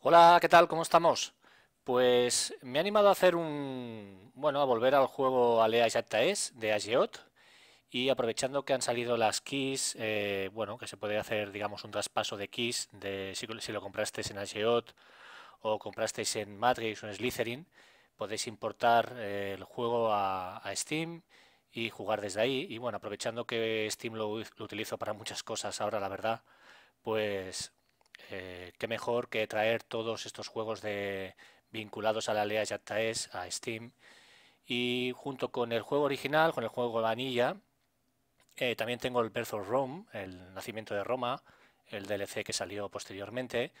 Hola, ¿qué tal? ¿Cómo estamos? Pues me he animado a hacer un... bueno, a volver al juego Alea Exacta Es de ageot y aprovechando que han salido las keys, eh, bueno, que se puede hacer, digamos, un traspaso de keys de si, lo comprasteis en Ageot o comprasteis en Matrix o en Slytherin, podéis importar eh, el juego a, Steam y jugar desde ahí. Y bueno, aprovechando que Steam lo, utilizo para muchas cosas ahora, la verdad, pues eh, qué mejor que traer todos estos juegos de, vinculados a la Lea Yattaes, a Steam, y junto con el juego original, con el juego Vanilla, eh, también tengo el Birth of Rome, el nacimiento de Roma, el DLC que salió posteriormente,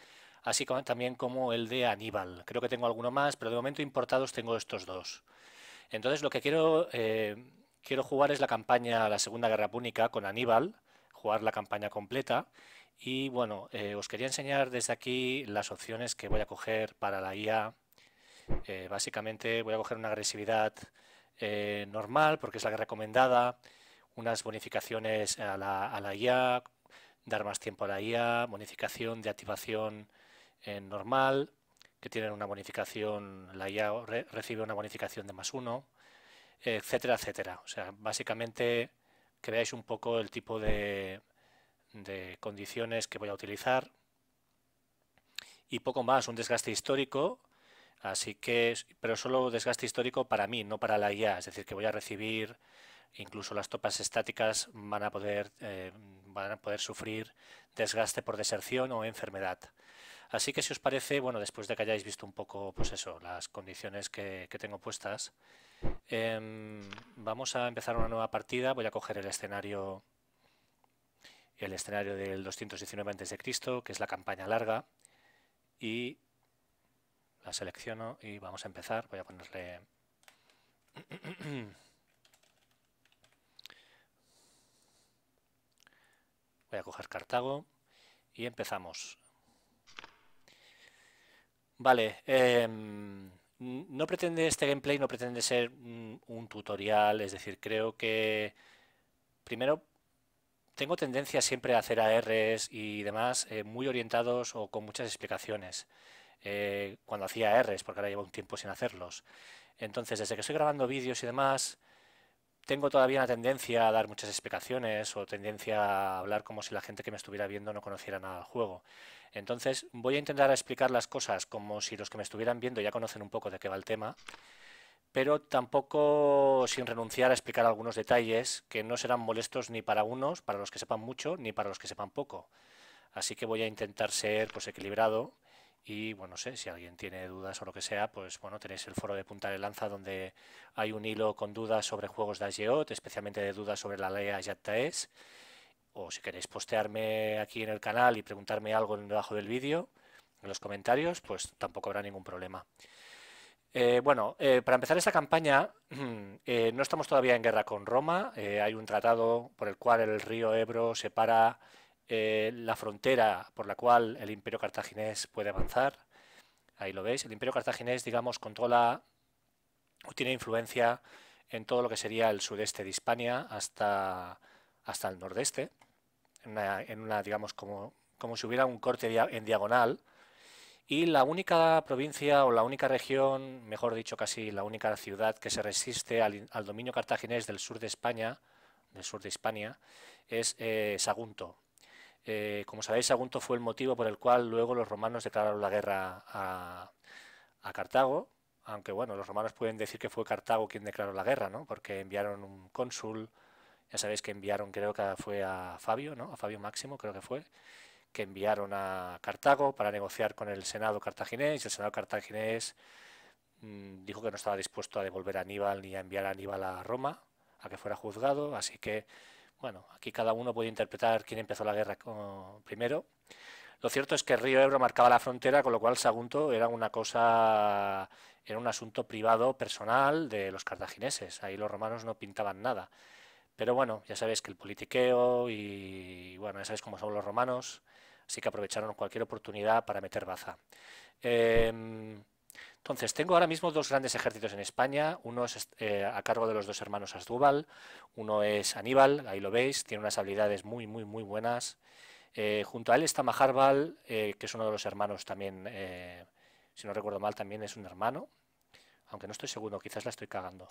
así como también como el de Aníbal. Creo que tengo alguno más, pero de momento importados tengo estos dos. Entonces lo que quiero, eh, quiero jugar es la campaña, la Segunda Guerra Púnica con Aníbal, jugar la campaña completa, y bueno, eh, os quería enseñar desde aquí las opciones que voy a coger para la IA. Eh, básicamente voy a coger una agresividad eh, normal, porque es la recomendada, unas bonificaciones a la, a IA, dar más tiempo a la IA, bonificación de activación normal, que tienen una bonificación, la IA recibe una bonificación de más uno, etcétera, etcétera. O sea, básicamente creáis un poco el tipo de, de condiciones que voy a utilizar y poco más, un desgaste histórico, así que, pero solo desgaste histórico para mí, no para la IA, es decir, que voy a recibir, incluso las topas estáticas van a poder, eh, van a poder sufrir desgaste por deserción o enfermedad. Así que si os parece, bueno, después de que hayáis visto un poco, pues eso, las condiciones que, tengo puestas, em, vamos a empezar una nueva partida, voy a coger el escenario el escenario del 219 a.C., que es la campaña larga, y la selecciono y vamos a empezar. Voy a ponerle... Voy a coger Cartago y empezamos. Vale, em, no pretende este gameplay, no pretende ser un tutorial, es decir, creo que primero tengo tendencia siempre a hacer ARs y demás eh, muy orientados o con muchas explicaciones. Eh, cuando hacía ARs, porque ahora llevo un tiempo sin hacerlos. Entonces, desde que estoy grabando vídeos y demás, tengo todavía una tendencia a dar muchas explicaciones o tendencia a hablar como si la gente que me estuviera viendo no conociera nada del juego. Entonces voy a intentar explicar las cosas como si los que me estuvieran viendo ya conocen un poco de qué va el tema pero tampoco sin renunciar a explicar algunos detalles que no serán molestos ni para unos, para los que sepan mucho, ni para los que sepan poco. Así que voy a intentar ser pues equilibrado y bueno, sé, si alguien tiene dudas o lo que sea, pues bueno, tenéis el foro de Punta de Lanza donde hay un hilo con dudas sobre juegos de Ageot, especialmente de dudas sobre la ley ayat O si queréis postearme aquí en el canal y preguntarme algo debajo del vídeo, en los comentarios, pues tampoco habrá ningún problema. Eh, bueno, eh, para empezar esta campaña, eh, no estamos todavía en guerra con Roma. hay un tratado por el cual el río Ebro separa la frontera por la cual el imperio cartaginés puede avanzar. Ahí lo veis. El imperio cartaginés, digamos, controla o tiene influencia en todo lo que sería el sudeste de Hispania hasta, el nordeste. En una, en una digamos, como si hubiera un corte en diagonal y la única provincia o la única región, mejor dicho casi la única ciudad que se resiste al, dominio cartaginés del sur de España, del sur de Hispania, es eh, Sagunto. Eh, como sabéis, Sagunto fue el motivo por el cual luego los romanos declararon la guerra a, a Cartago, aunque bueno, los romanos pueden decir que fue Cartago quien declaró la guerra, ¿no? Porque enviaron un cónsul, ya sabéis que enviaron, creo que fue a Fabio, ¿no? A Fabio Máximo, creo que fue, que enviaron a Cartago para negociar con el Senado cartaginés. El Senado cartaginés mm, dijo que no estaba dispuesto a devolver a Aníbal ni a enviar a Aníbal a Roma a que fuera juzgado. Así que, bueno, aquí cada uno puede interpretar quién empezó la guerra primero. Lo cierto es que el río Ebro marcaba la frontera, con lo cual Sagunto era una cosa, era un asunto privado, personal de los cartagineses. Ahí los romanos no pintaban nada. Pero bueno, ya sabéis que el politiqueo y, bueno, ya sabéis cómo son los romanos, así que aprovecharon cualquier oportunidad para meter baza. Em, entonces, tengo ahora mismo dos grandes ejércitos en España. Uno es eh, a cargo de los dos hermanos Asdrúbal, uno es Aníbal, ahí lo veis, tiene unas habilidades muy, muy, muy buenas. Eh, junto a él está Maharbal, eh, que es uno de los hermanos también, si no recuerdo mal, también es un hermano. Aunque no estoy seguro, quizás la estoy cagando.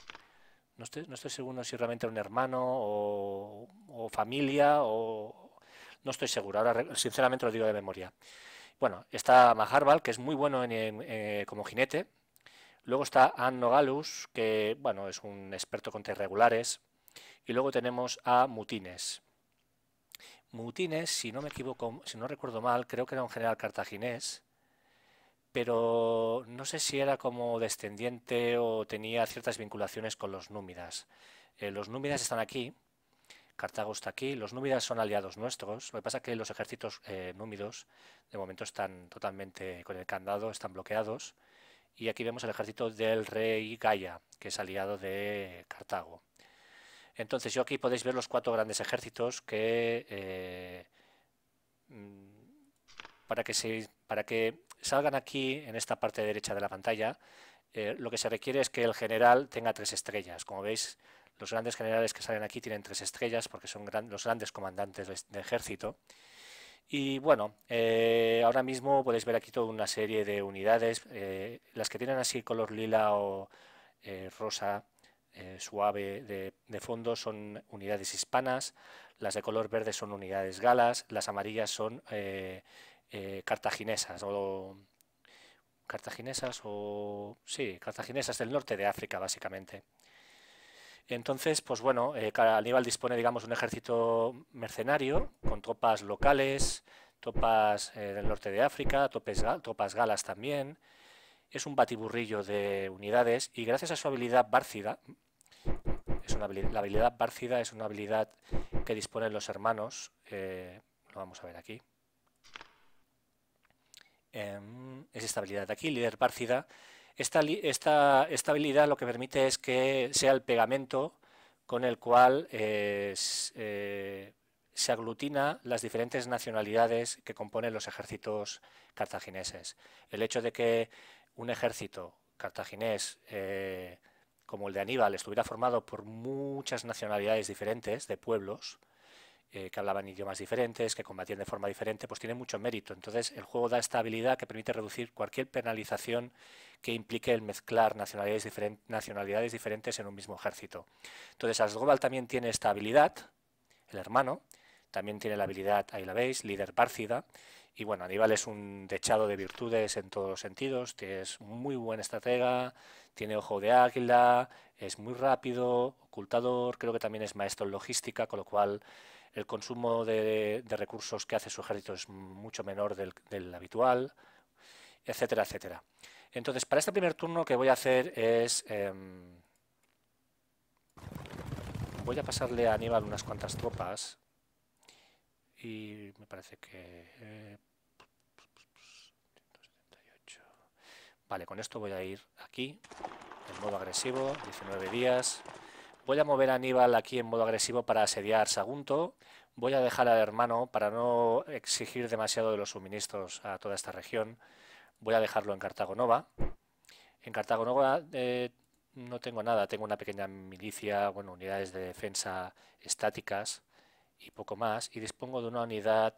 No estoy, seguro si realmente era un hermano o, familia o... No estoy seguro, ahora sinceramente lo digo de memoria. Bueno, está Maharbal, que es muy bueno eh, como jinete. Luego está Ann Nogalus, que bueno, es un experto con irregulares. Y luego tenemos a Mutines. Mutines, si no me equivoco, si no recuerdo mal, creo que era un general cartaginés pero no sé si era como descendiente o tenía ciertas vinculaciones con los númidas. Eh, los númidas están aquí, Cartago está aquí, los númidas son aliados nuestros, lo que pasa es que los ejércitos eh, númidos de momento están totalmente con el candado, están bloqueados, y aquí vemos el ejército del rey Gaia, que es aliado de Cartago. Entonces yo aquí podéis ver los cuatro grandes ejércitos que... Eh, mm, para que, se, para que salgan aquí, en esta parte derecha de la pantalla, eh, lo que se requiere es que el general tenga tres estrellas. Como veis, los grandes generales que salen aquí tienen tres estrellas porque son los grandes comandantes de ejército. Y bueno, eh, ahora mismo podéis ver aquí toda una serie de unidades. Eh, las que tienen así color lila o rosa suave de, fondo son unidades hispanas las de color verde son unidades galas, las amarillas son eh, cartaginesas o cartaginesas o sí, cartaginesas del norte de África básicamente. Entonces, pues bueno, eh, Aníbal dispone, digamos, un ejército mercenario con tropas locales, tropas eh, del norte de África, tropas galas también. Es un batiburrillo de unidades y gracias a su habilidad bárcida, es una habilidad, la habilidad bárcida es una habilidad que disponen los hermanos, eh, lo vamos a ver aquí, Em, es estabilidad de aquí, líder párcida. Esta, estabilidad lo que permite es que sea el pegamento con el cual eh, eh, se aglutina las diferentes nacionalidades que componen los ejércitos cartagineses. El hecho de que un ejército cartaginés eh, como el de Aníbal estuviera formado por muchas nacionalidades diferentes de pueblos, eh, que hablaban idiomas diferentes, que combatían de forma diferente, pues tiene mucho mérito. Entonces, el juego da esta habilidad que permite reducir cualquier penalización que implique el mezclar nacionalidades, diferentes en un mismo ejército. Entonces, Asgobal también tiene esta habilidad, el hermano, también tiene la habilidad, ahí la veis, líder parcida. y bueno, Aníbal es un dechado de virtudes en todos los sentidos, es muy buen estratega, tiene ojo de águila, es muy rápido, ocultador, creo que también es maestro en logística, con lo cual el consumo de, recursos que hace su ejército es mucho menor del, habitual, etcétera, etcétera. Entonces, para este primer turno que voy a hacer es... Em, voy a pasarle a Aníbal unas cuantas tropas y me parece que... Eh, vale, con esto voy a ir aquí, en modo agresivo, 19 días, Voy a mover a Aníbal aquí en modo agresivo para asediar Sagunto. Voy a dejar al hermano para no exigir demasiado de los suministros a toda esta región. Voy a dejarlo en Cartago En Cartago eh, no tengo nada. Tengo una pequeña milicia, bueno, unidades de defensa estáticas y poco más. Y dispongo de una unidad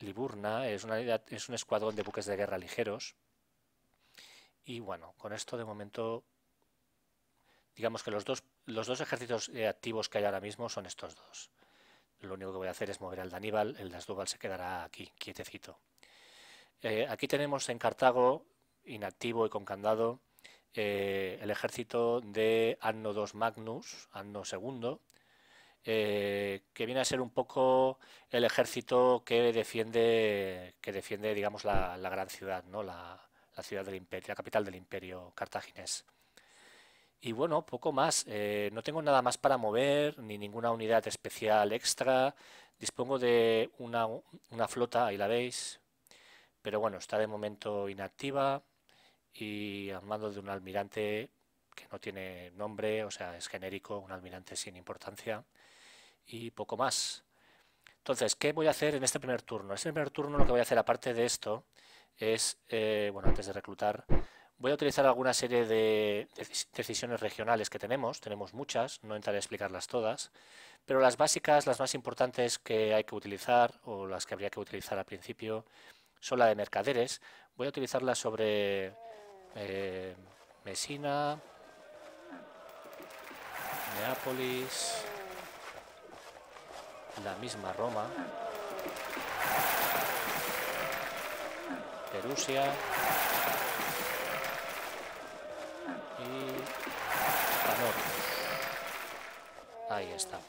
Liburna, es, es un escuadrón de buques de guerra ligeros. Y bueno, con esto de momento digamos que los dos los dos ejércitos eh, activos que hay ahora mismo son estos dos. Lo único que voy a hacer es mover al Daníbal, el Dasdúbal se quedará aquí, quietecito. Eh, aquí tenemos en Cartago, inactivo y con candado, eh, el ejército de Anno II Magnus, Anno II, que viene a ser un poco el ejército que defiende, que defiende digamos, la, gran ciudad, ¿no? La, ciudad del imperio, la capital del imperio cartaginés. Y bueno, poco más. Eh, no tengo nada más para mover, ni ninguna unidad especial extra. Dispongo de una, una flota, ahí la veis. Pero bueno, está de momento inactiva y al mando de un almirante que no tiene nombre, o sea, es genérico, un almirante sin importancia y poco más. Entonces, ¿qué voy a hacer en este primer turno? En este primer turno lo que voy a hacer, aparte de esto, es, eh, bueno, antes de reclutar, Voy a utilizar alguna serie de decisiones regionales que tenemos, tenemos muchas, no entraré a explicarlas todas, pero las básicas, las más importantes que hay que utilizar o las que habría que utilizar al principio son la de mercaderes. Voy a utilizarla sobre eh, Mesina, Neápolis, la misma Roma, Perusia y Ahí está.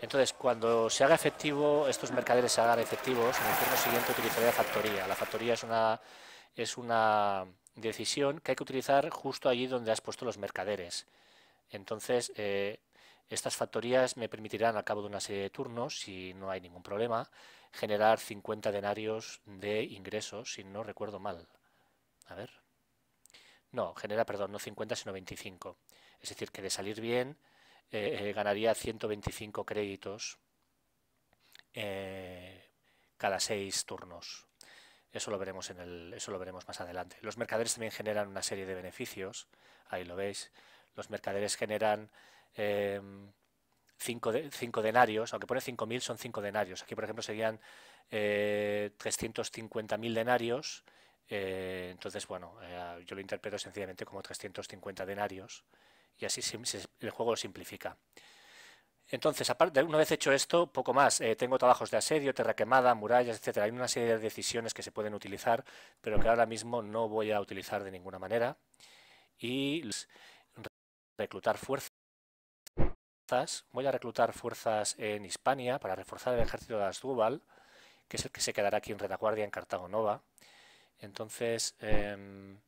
Entonces, cuando se haga efectivo, estos mercaderes se hagan efectivos, en el turno siguiente utilizaré la factoría. La factoría es una, es una decisión que hay que utilizar justo allí donde has puesto los mercaderes. Entonces, eh, estas factorías me permitirán, al cabo de una serie de turnos, si no hay ningún problema, generar 50 denarios de ingresos, si no recuerdo mal. A ver. No, genera, perdón, no 50, sino 25. Es decir, que de salir bien eh, eh, ganaría 125 créditos eh, cada seis turnos. Eso lo, veremos en el, eso lo veremos más adelante. Los mercaderes también generan una serie de beneficios. Ahí lo veis. Los mercaderes generan 5 em, denarios, aunque pone 5.000 son 5 denarios. Aquí, por ejemplo, serían 350.000 denarios eh, entonces, bueno, eh, yo lo interpreto sencillamente como 350 denarios y así el juego lo simplifica. Entonces, aparte, una vez hecho esto, poco más. Eh, tengo trabajos de asedio, tierra quemada, murallas, etcétera. Hay una serie de decisiones que se pueden utilizar, pero que ahora mismo no voy a utilizar de ninguna manera. Y reclutar fuerzas. Voy a reclutar fuerzas en Hispania para reforzar el ejército de Asdrúbal, que es el que se quedará aquí en retaguardia en Cartago Nova. Entonces, em,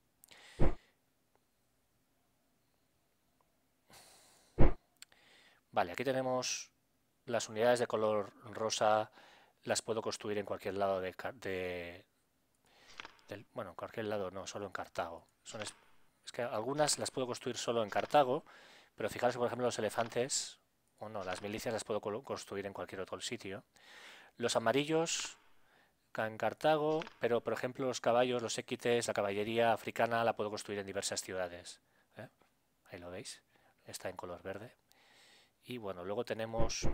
vale, aquí tenemos las unidades de color rosa, las puedo construir en cualquier lado de, bueno, en cualquier lado no, solo en Cartago. Son es, que algunas las puedo construir solo en Cartago, pero fijaros por ejemplo, los elefantes, o no, las milicias las puedo construir en cualquier otro sitio. Los amarillos en Cartago, pero por ejemplo los caballos, los equites, la caballería africana la puedo construir en diversas ciudades. ¿eh? Ahí lo veis, está en color verde. Y bueno, luego tenemos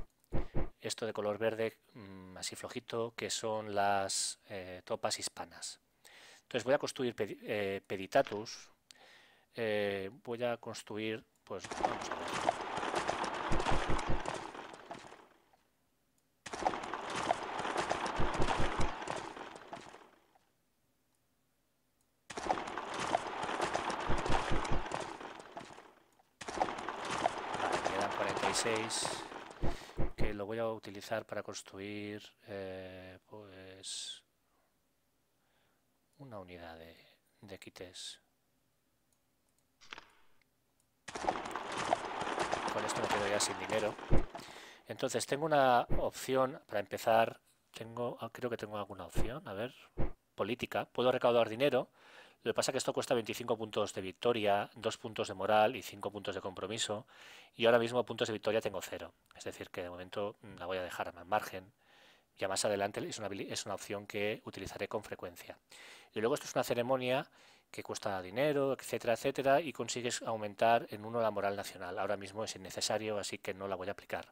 esto de color verde mm, así flojito, que son las topas eh, tropas hispanas. Entonces voy a construir eh, peditatus, voy a construir, pues que lo voy a utilizar para construir eh, pues una unidad de, quites. Con esto me quedo ya sin dinero. Entonces tengo una opción para empezar. Tengo, ah, creo que tengo alguna opción. A ver, política. Puedo recaudar dinero lo que pasa es que esto cuesta 25 puntos de victoria, 2 puntos de moral y 5 puntos de compromiso. Y ahora mismo puntos de victoria tengo 0. Es decir, que de momento mm, la voy a dejar en margen. Ya más adelante es una, es una opción que utilizaré con frecuencia. Y luego esto es una ceremonia que cuesta dinero, etcétera, etcétera, y consigues aumentar en uno la moral nacional. Ahora mismo es innecesario, así que no la voy a aplicar.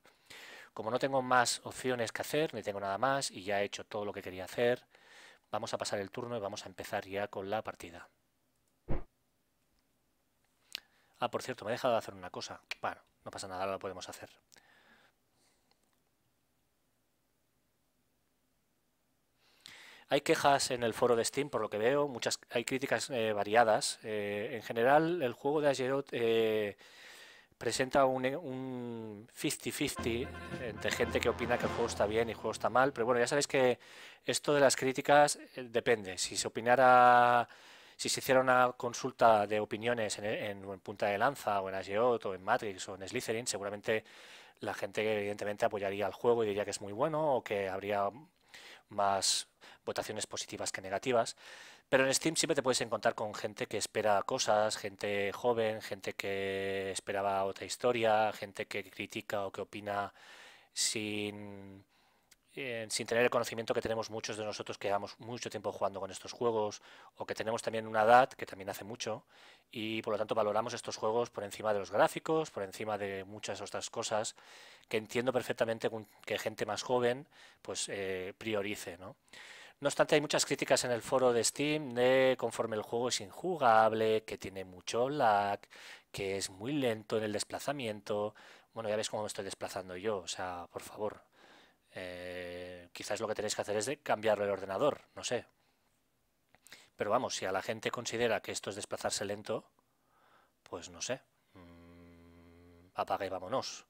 Como no tengo más opciones que hacer, ni tengo nada más, y ya he hecho todo lo que quería hacer, Vamos a pasar el turno y vamos a empezar ya con la partida. Ah, por cierto, me he dejado de hacer una cosa. Bueno, no pasa nada, lo podemos hacer. Hay quejas en el foro de Steam, por lo que veo, muchas hay críticas eh, variadas. Eh, en general, el juego de Agerot eh, presenta un 50-50 entre eh, gente que opina que el juego está bien y el juego está mal, pero bueno, ya sabéis que esto de las críticas eh, depende. Si se opinara, si se hiciera una consulta de opiniones en, Punta de Lanza o en Ageot o en Matrix o en Slytherin, seguramente la gente evidentemente apoyaría al juego y diría que es muy bueno o que habría más votaciones positivas que negativas. Pero en Steam siempre te puedes encontrar con gente que espera cosas, gente joven, gente que esperaba otra historia, gente que critica o que opina sin eh, sin tener el conocimiento que tenemos muchos de nosotros que llevamos mucho tiempo jugando con estos juegos o que tenemos también una edad que también hace mucho y por lo tanto valoramos estos juegos por encima de los gráficos, por encima de muchas otras cosas que entiendo perfectamente que gente más joven pues eh, priorice, ¿no? No obstante, hay muchas críticas en el foro de Steam de conforme el juego es injugable, que tiene mucho lag, que es muy lento en el desplazamiento. Bueno, ya veis cómo me estoy desplazando yo, o sea, por favor. Eh, quizás lo que tenéis que hacer es de cambiarle el ordenador, no sé. Pero vamos, si a la gente considera que esto es desplazarse lento, pues no sé. Mm, apague y vámonos.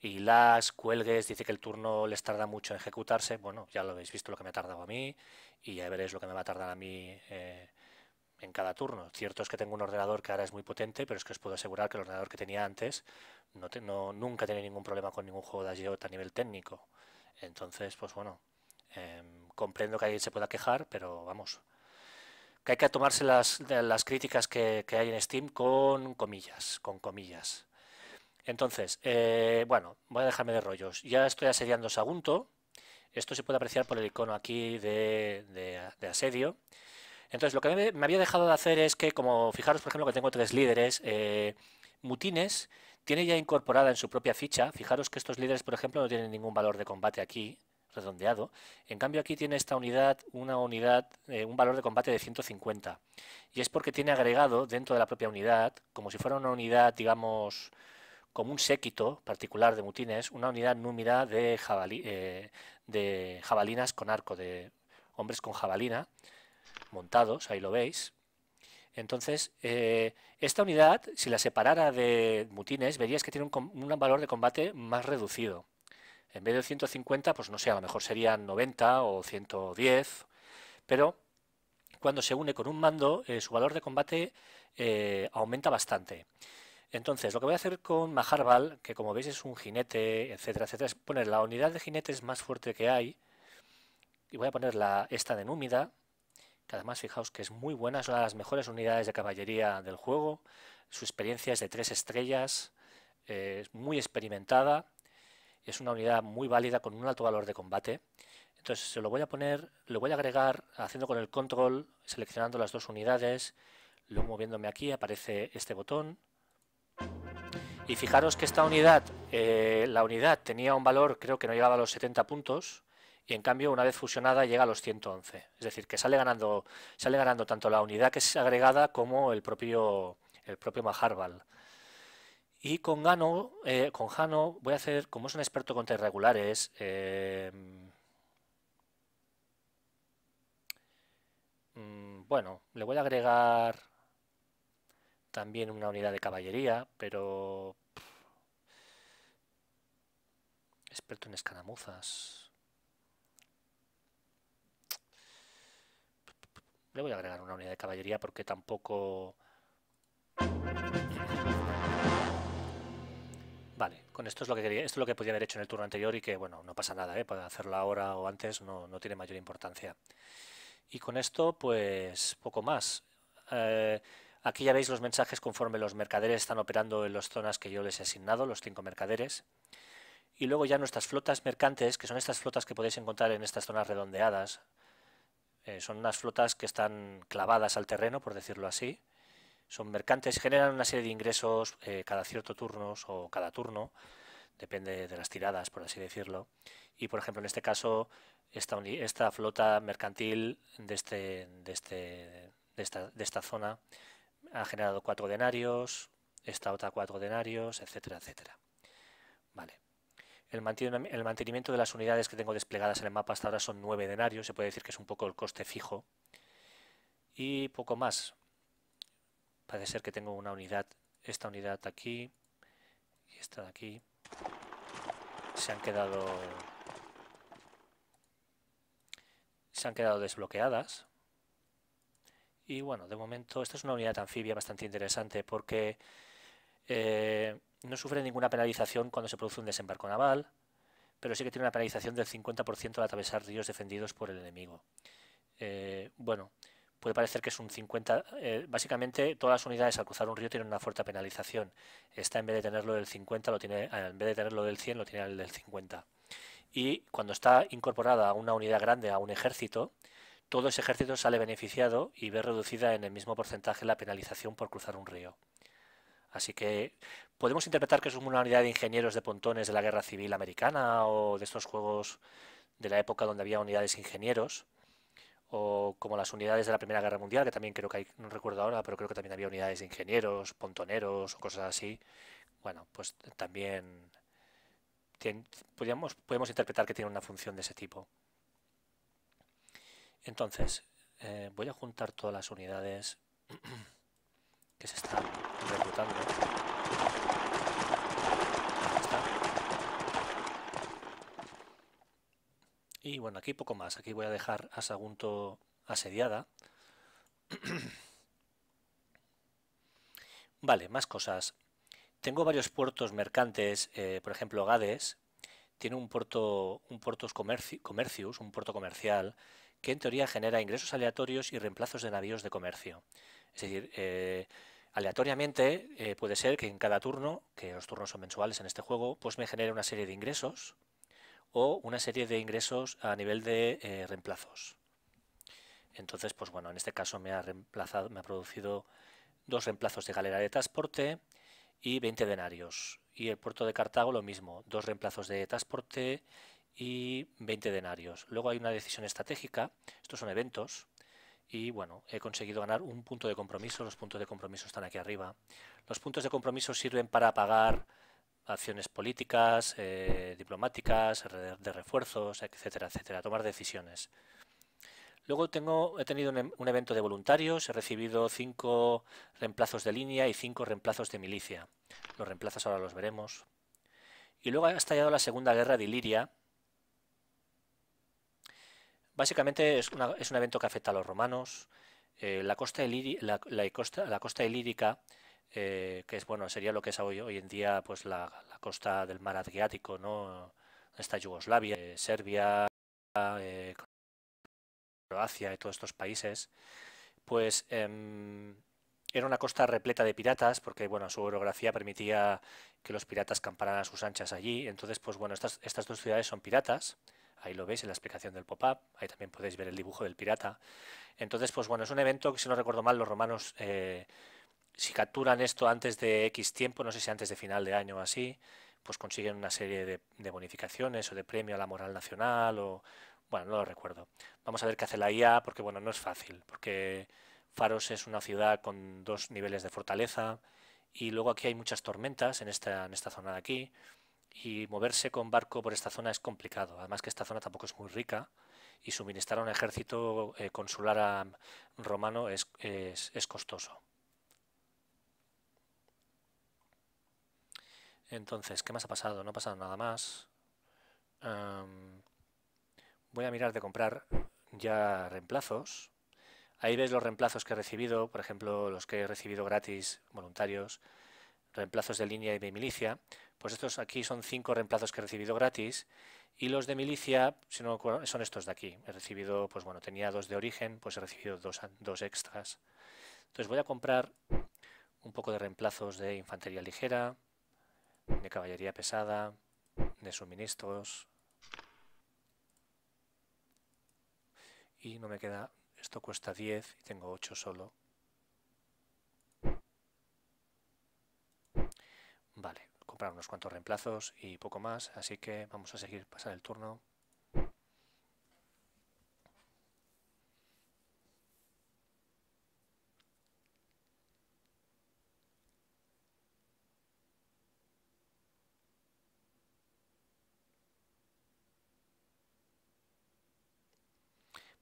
Y las cuelgues, dice que el turno les tarda mucho en ejecutarse. Bueno, ya lo habéis visto lo que me ha tardado a mí y ya veréis lo que me va a tardar a mí eh, en cada turno. Cierto es que tengo un ordenador que ahora es muy potente, pero es que os puedo asegurar que el ordenador que tenía antes nunca tenía ningún problema con ningún juego de Agiota a nivel técnico. Entonces, pues bueno, em, comprendo que ahí se pueda quejar, pero vamos, que hay que tomarse las, críticas que, hay en Steam con comillas, con comillas. Entonces, eh, bueno, voy a dejarme de rollos. Ya estoy asediando Sagunto. Esto se puede apreciar por el icono aquí de, asedio. Entonces, lo que me, había dejado de hacer es que, como fijaros, por ejemplo, que tengo tres líderes, eh, mutines tiene ya incorporada en su propia ficha, fijaros que estos líderes, por ejemplo, no tienen ningún valor de combate aquí, redondeado. En cambio aquí tiene esta unidad, una unidad, eh, un valor de combate de 150. Y es porque tiene agregado dentro de la propia unidad, como si fuera una unidad, digamos, como un séquito particular de mutines, una unidad númida de, eh, de jabalinas con arco, de hombres con jabalina montados, ahí lo veis. Entonces, eh, esta unidad, si la separara de mutines, verías que tiene un, valor de combate más reducido. En vez de 150, pues no sé, a lo mejor serían 90 o 110, pero cuando se une con un mando, eh, su valor de combate eh, aumenta bastante. Entonces, lo que voy a hacer con Maharbal, que como veis es un jinete, etcétera, etcétera, es poner la unidad de jinetes más fuerte que hay, y voy a poner la, esta de Númida, que además fijaos que es muy buena, es una de las mejores unidades de caballería del juego, su experiencia es de tres estrellas, eh, es muy experimentada, es una unidad muy válida con un alto valor de combate. Entonces se lo voy a poner, lo voy a agregar haciendo con el control, seleccionando las dos unidades, luego moviéndome aquí aparece este botón. Y fijaros que esta unidad, eh, la unidad tenía un valor, creo que no llegaba a los 70 puntos, y en cambio una vez fusionada llega a los 111. Es decir, que sale ganando, sale ganando tanto la unidad que es agregada como el propio, el propio Maharbal. Y con Gano, eh, con Jano voy a hacer, como es un experto contra irregulares, eh, mm, bueno, le voy a agregar también una unidad de caballería, pero... experto en escaramuzas. Le voy a agregar una unidad de caballería porque tampoco... Vale, con esto es lo que quería, esto es lo que podía haber hecho en el turno anterior y que, bueno, no pasa nada, ¿eh? hacerlo ahora o antes no, no tiene mayor importancia. Y con esto, pues, poco más. Eh, aquí ya veis los mensajes conforme los mercaderes están operando en las zonas que yo les he asignado, los cinco mercaderes. Y luego ya nuestras flotas mercantes, que son estas flotas que podéis encontrar en estas zonas redondeadas, eh, son unas flotas que están clavadas al terreno, por decirlo así. Son mercantes, generan una serie de ingresos eh, cada cierto turno o cada turno, depende de las tiradas, por así decirlo. Y, por ejemplo, en este caso, esta, flota mercantil de, este, de, este, de, esta, de esta zona ha generado cuatro denarios, esta otra cuatro denarios, etcétera, etcétera. Vale. El mantenimiento de las unidades que tengo desplegadas en el mapa hasta ahora son nueve denarios, se puede decir que es un poco el coste fijo. Y poco más. Parece ser que tengo una unidad, esta unidad aquí y esta de aquí. Se han quedado... Se han quedado desbloqueadas. Y bueno, de momento, esta es una unidad anfibia bastante interesante porque... Eh, no sufre ninguna penalización cuando se produce un desembarco naval, pero sí que tiene una penalización del 50% al atravesar ríos defendidos por el enemigo. Eh, bueno, puede parecer que es un 50... Eh, básicamente todas las unidades al cruzar un río tienen una fuerte penalización. Esta en vez de tenerlo del 50, lo tiene, eh, en vez de tenerlo del 100, lo tiene el del 50. Y cuando está incorporada a una unidad grande, a un ejército, todo ese ejército sale beneficiado y ve reducida en el mismo porcentaje la penalización por cruzar un río. Así que podemos interpretar que es una unidad de ingenieros de pontones de la Guerra Civil Americana o de estos juegos de la época donde había unidades ingenieros o como las unidades de la Primera Guerra Mundial, que también creo que hay, no recuerdo ahora, pero creo que también había unidades de ingenieros, pontoneros o cosas así. Bueno, pues también podemos interpretar que tiene una función de ese tipo. Entonces, eh, voy a juntar todas las unidades. que se está reclutando. Y bueno, aquí poco más. Aquí voy a dejar a Sagunto asediada. vale, más cosas. Tengo varios puertos mercantes, eh, por ejemplo Gades. Tiene un puerto, un puerto comercio un puerto comercial, que en teoría genera ingresos aleatorios y reemplazos de navíos de comercio. Es decir, eh, Aleatoriamente eh, puede ser que en cada turno, que los turnos son mensuales en este juego, pues me genere una serie de ingresos o una serie de ingresos a nivel de eh, reemplazos. Entonces, pues bueno, en este caso me ha me ha producido dos reemplazos de galera de transporte y 20 denarios. Y el puerto de Cartago lo mismo, dos reemplazos de transporte y 20 denarios. Luego hay una decisión estratégica, estos son eventos, y bueno, he conseguido ganar un punto de compromiso, los puntos de compromiso están aquí arriba. Los puntos de compromiso sirven para pagar acciones políticas, eh, diplomáticas, de refuerzos, etcétera, etcétera, tomar decisiones. Luego tengo, he tenido un, em, un evento de voluntarios, he recibido cinco reemplazos de línea y cinco reemplazos de milicia. Los reemplazos ahora los veremos. Y luego ha estallado la Segunda Guerra de Iliria, Básicamente es, un evento que afecta a los romanos. Eh, la, costa la, costa, la costa ilírica, eh, que es bueno sería lo que es hoy, hoy en día pues la, costa del mar Adriático, ¿no? Está Yugoslavia, eh, Serbia, Croacia y todos estos países, pues em, era una costa repleta de piratas, porque bueno, su orografía permitía que los piratas camparan a sus anchas allí. Entonces, pues bueno, estas dos ciudades son piratas. Ahí lo veis en la explicación del pop-up. Ahí también podéis ver el dibujo del pirata. Entonces, pues bueno, es un evento que, si no recuerdo mal, los romanos, eh, si capturan esto antes de X tiempo, no sé si antes de final de año o así, pues consiguen una serie de, bonificaciones o de premio a la moral nacional o... Bueno, no lo recuerdo. Vamos a ver qué hace la IA, porque bueno, no es fácil, porque Faros es una ciudad con dos niveles de fortaleza y luego aquí hay muchas tormentas en esta, en esta zona de aquí y moverse con barco por esta zona es complicado. Además que esta zona tampoco es muy rica y suministrar a un ejército eh, consular a, romano es, es, costoso. Entonces, ¿qué más ha pasado? No ha pasado nada más. voy a mirar de comprar ya reemplazos. Ahí ves los reemplazos que he recibido, por ejemplo, los que he recibido gratis, voluntarios, reemplazos de línea y de milicia, pues estos aquí son cinco reemplazos que he recibido gratis y los de milicia si no, son estos de aquí. He recibido, pues bueno, tenía dos de origen, pues he recibido dos, dos extras. Entonces voy a comprar un poco de reemplazos de infantería ligera, de caballería pesada, de suministros. Y no me queda, esto cuesta 10 y tengo 8 solo. Para unos cuantos reemplazos y poco más, así que vamos a seguir pasando el turno.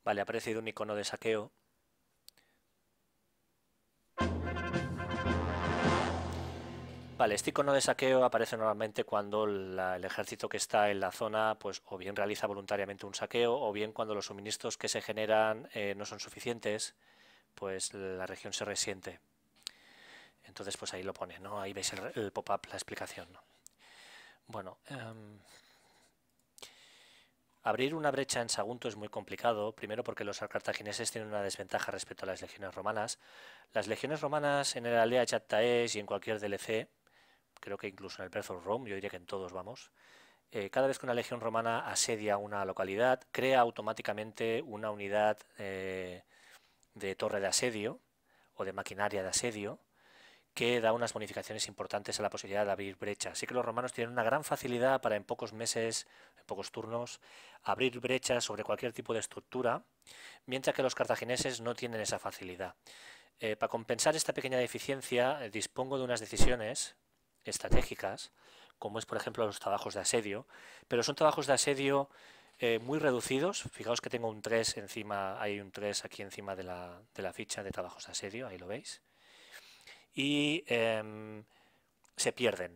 Vale, ha aparecido un icono de saqueo Vale, este icono de saqueo aparece normalmente cuando el ejército que está en la zona pues o bien realiza voluntariamente un saqueo o bien cuando los suministros que se generan eh, no son suficientes, pues la región se resiente. Entonces pues ahí lo pone, ¿no? Ahí veis el, pop-up, la explicación. Bueno, em, Abrir una brecha en Sagunto es muy complicado, primero porque los cartagineses tienen una desventaja respecto a las legiones romanas. Las legiones romanas en el aldea Chattaes y en cualquier DLC creo que incluso en el Perth of Rome, yo diría que en todos vamos, eh, cada vez que una legión romana asedia una localidad, crea automáticamente una unidad eh, de torre de asedio o de maquinaria de asedio que da unas bonificaciones importantes a la posibilidad de abrir brechas. Así que los romanos tienen una gran facilidad para en pocos meses, en pocos turnos, abrir brechas sobre cualquier tipo de estructura, mientras que los cartagineses no tienen esa facilidad. Eh, para compensar esta pequeña deficiencia, dispongo de unas decisiones estratégicas, como es por ejemplo los trabajos de asedio, pero son trabajos de asedio eh, muy reducidos. Fijaos que tengo un 3 encima, hay un 3 aquí encima de la, ficha de trabajos de asedio, ahí lo veis. Y em, se pierden.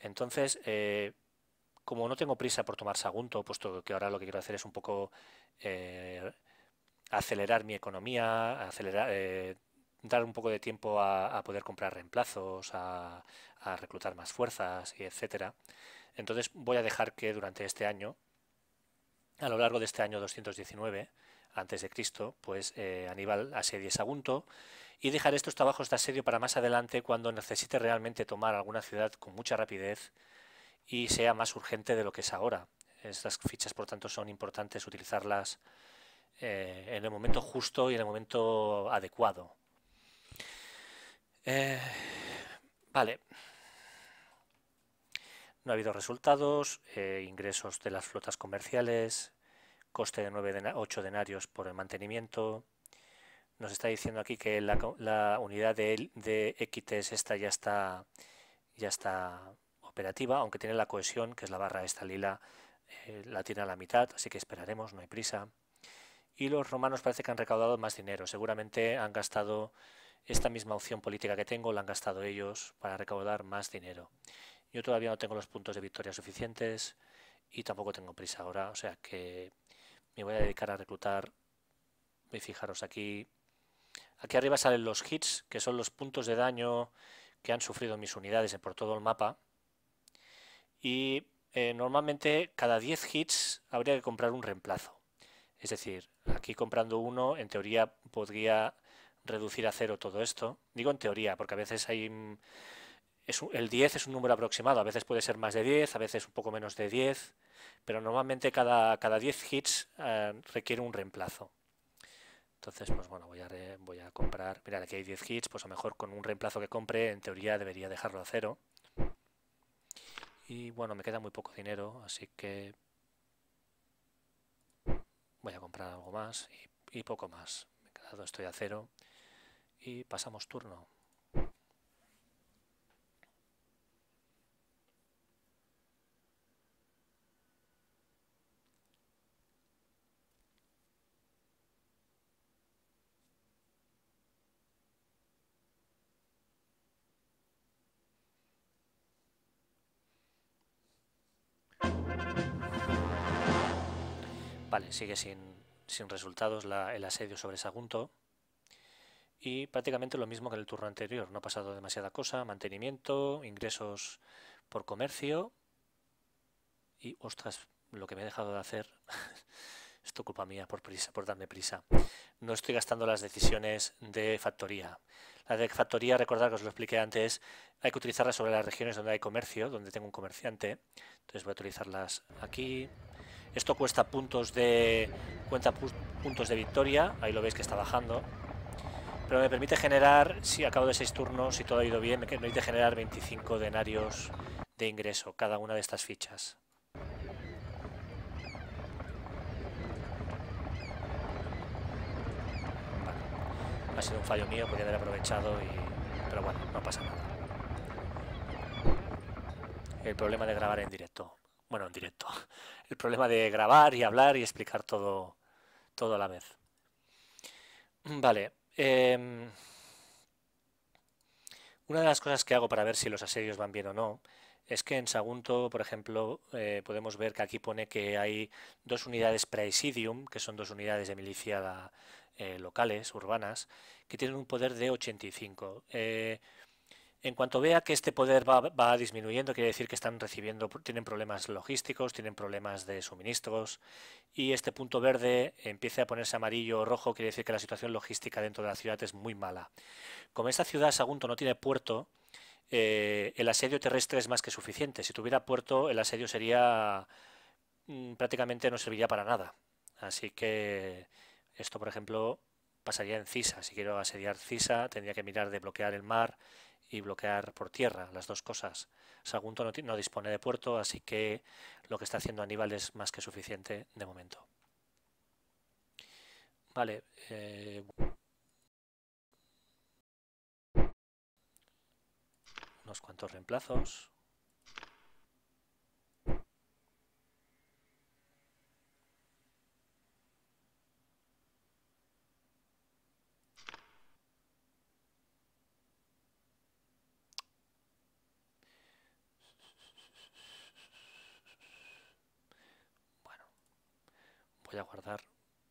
Entonces, eh, como no tengo prisa por tomar Sagunto, puesto que ahora lo que quiero hacer es un poco eh, acelerar mi economía, acelerar, dar un poco de tiempo a, poder comprar reemplazos, a, reclutar más fuerzas, y etcétera. Entonces voy a dejar que durante este año, a lo largo de este año 219 antes de Cristo, pues eh, Aníbal asedie Sagunto y dejar estos trabajos de asedio para más adelante cuando necesite realmente tomar alguna ciudad con mucha rapidez y sea más urgente de lo que es ahora. Estas fichas, por tanto, son importantes utilizarlas eh, en el momento justo y en el momento adecuado eh, vale. No ha habido resultados, eh, ingresos de las flotas comerciales, coste de 9 de 8 denarios por el mantenimiento. Nos está diciendo aquí que la, unidad de, equites esta ya está, ya está operativa, aunque tiene la cohesión, que es la barra esta lila, eh, la tiene a la mitad, así que esperaremos, no hay prisa. Y los romanos parece que han recaudado más dinero, seguramente han gastado esta misma opción política que tengo la han gastado ellos para recaudar más dinero. Yo todavía no tengo los puntos de victoria suficientes y tampoco tengo prisa ahora, o sea que me voy a dedicar a reclutar. Y fijaros aquí, aquí arriba salen los hits, que son los puntos de daño que han sufrido mis unidades por todo el mapa. Y eh, normalmente cada 10 hits habría que comprar un reemplazo. Es decir, aquí comprando uno, en teoría podría reducir a cero todo esto. Digo en teoría, porque a veces hay... Mm, es, el 10 es un número aproximado, a veces puede ser más de 10, a veces un poco menos de 10, pero normalmente cada, cada 10 hits eh, requiere un reemplazo. Entonces, pues bueno, voy a, voy a comprar, mira aquí hay 10 hits, pues a lo mejor con un reemplazo que compre, en teoría debería dejarlo a cero. Y bueno, me queda muy poco dinero, así que voy a comprar algo más y, y poco más. Me he quedado, estoy a cero y pasamos turno. Vale, sigue sin, sin resultados el asedio sobre Sagunto y prácticamente lo mismo que en el turno anterior. No ha pasado demasiada cosa, mantenimiento, ingresos por comercio y, ostras, lo que me he dejado de hacer, esto culpa mía por prisa, por darme prisa. No estoy gastando las decisiones de factoría. La de factoría, recordar que os lo expliqué antes, hay que utilizarla sobre las regiones donde hay comercio, donde tengo un comerciante. Entonces voy a utilizarlas aquí. Esto cuesta puntos de cuenta puntos de victoria, ahí lo veis que está bajando, pero me permite generar, si acabo de seis turnos, y todo ha ido bien, me permite generar 25 denarios de ingreso cada una de estas fichas. Ha sido un fallo mío, podría haber aprovechado, y... pero bueno, no pasa nada. El problema de grabar en directo. Bueno, en directo. El problema de grabar y hablar y explicar todo, todo a la vez. Vale, Em, una de las cosas que hago para ver si los asedios van bien o no es que en Sagunto, por ejemplo, eh, podemos ver que aquí pone que hay dos unidades praesidium, que son dos unidades de milicia eh, locales, urbanas, que tienen un poder de 85. En cuanto vea que este poder va, disminuyendo, quiere decir que están recibiendo, tienen problemas logísticos, tienen problemas de suministros, y este punto verde empiece a ponerse amarillo o rojo, quiere decir que la situación logística dentro de la ciudad es muy mala. Como esta ciudad, Sagunto, no tiene puerto, eh, el asedio terrestre es más que suficiente. Si tuviera puerto, el asedio sería mm, prácticamente no serviría para nada. Así que esto, por ejemplo, pasaría en Cisa. Si quiero asediar Cisa, tendría que mirar de bloquear el mar y bloquear por tierra, las dos cosas. Sagunto no, dispone de puerto, así que lo que está haciendo Aníbal es más que suficiente de momento. Vale. Eh, unos cuantos reemplazos. a guardar.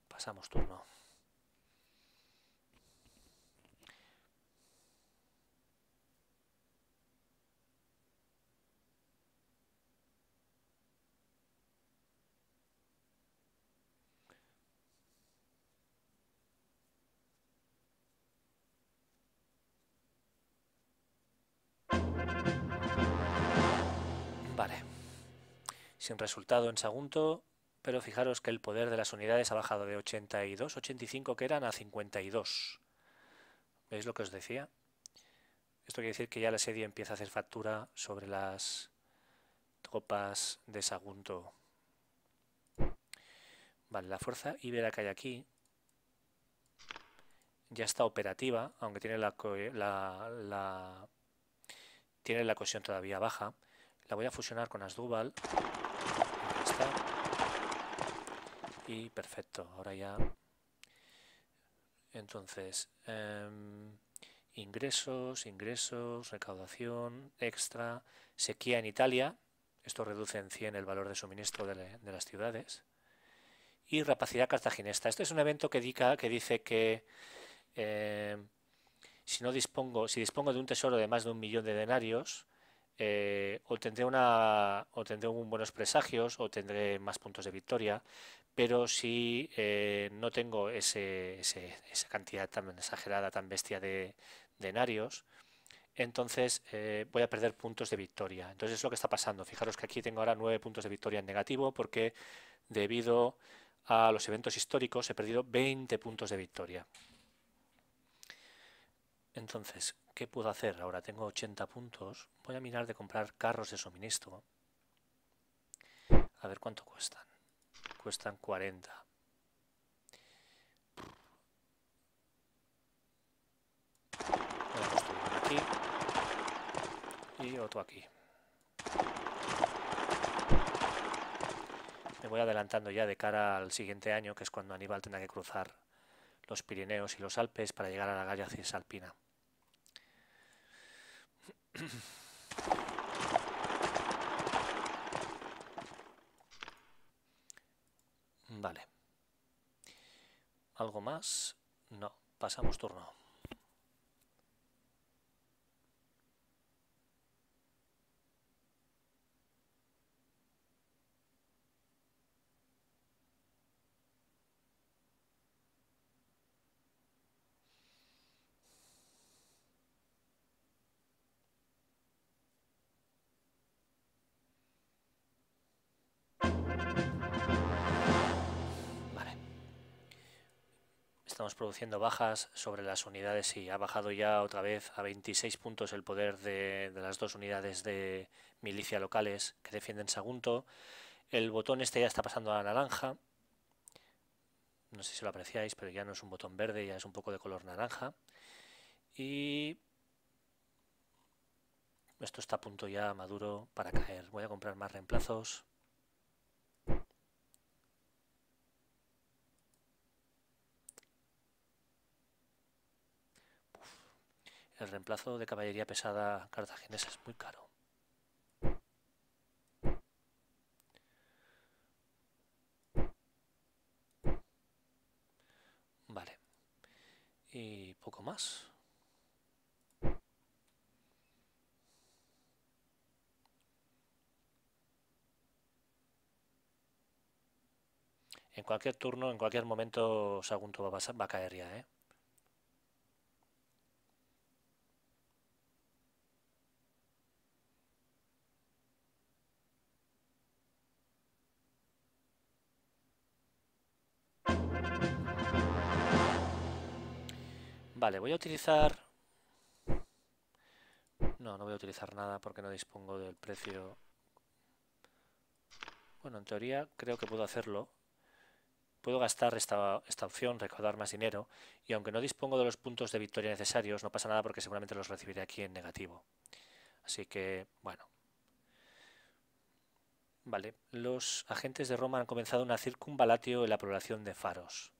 Pasamos turno. Vale. Sin resultado en segundo pero fijaros que el poder de las unidades ha bajado de 82, 85 que eran a 52. ¿Veis lo que os decía? Esto quiere decir que ya la serie empieza a hacer factura sobre las tropas de Sagunto. Vale, la fuerza ibera que hay aquí ya está operativa, aunque tiene la, la, tiene la cohesión todavía baja. La voy a fusionar con ahí Está y perfecto, ahora ya entonces em, ingresos, ingresos, recaudación, extra, sequía en Italia, esto reduce en 100 el valor de suministro de, las ciudades, y rapacidad cartaginesta. Este es un evento que, que dice que eh, si, no dispongo, si dispongo de un tesoro de más de un millón de denarios, eh, o, tendré una, un buenos presagios, o tendré más puntos de victoria, pero si eh, no tengo esa cantidad tan exagerada, tan bestia de, denarios, entonces eh, voy a perder puntos de victoria. Entonces es lo que está pasando. Fijaros que aquí tengo ahora nueve puntos de victoria en negativo porque debido a los eventos históricos he perdido 20 puntos de victoria. Entonces, ¿qué puedo hacer? Ahora tengo 80 puntos. Voy a mirar de comprar carros de suministro. A ver cuánto cuestan cuestan 40. y otro aquí. Me voy adelantando ya de cara al siguiente año, que es cuando Aníbal tendrá que cruzar los Pirineos y los Alpes para llegar a la galla Cisalpina. Vale. ¿Algo más? No. Pasamos turno. estamos produciendo bajas sobre las unidades y ha bajado ya otra vez a 26 puntos el poder de, las dos unidades de milicia locales que defienden Sagunto. El botón este ya está pasando a naranja. No sé si lo apreciáis, pero ya no es un botón verde, ya es un poco de color naranja. Y esto está a punto ya maduro para caer. Voy a comprar más reemplazos. El reemplazo de caballería pesada cartaginesa es muy caro. Vale. Y poco más. En cualquier turno, en cualquier momento, Sagunto va a, va a caer ya, ¿eh? voy a utilizar... No, no voy a utilizar nada porque no dispongo del precio... Bueno, en teoría creo que puedo hacerlo. Puedo gastar esta, esta opción, recaudar más dinero, y aunque no dispongo de los puntos de victoria necesarios, no pasa nada porque seguramente los recibiré aquí en negativo. Así que, bueno. Vale, los agentes de Roma han comenzado una circunvalatio en la población de Faros.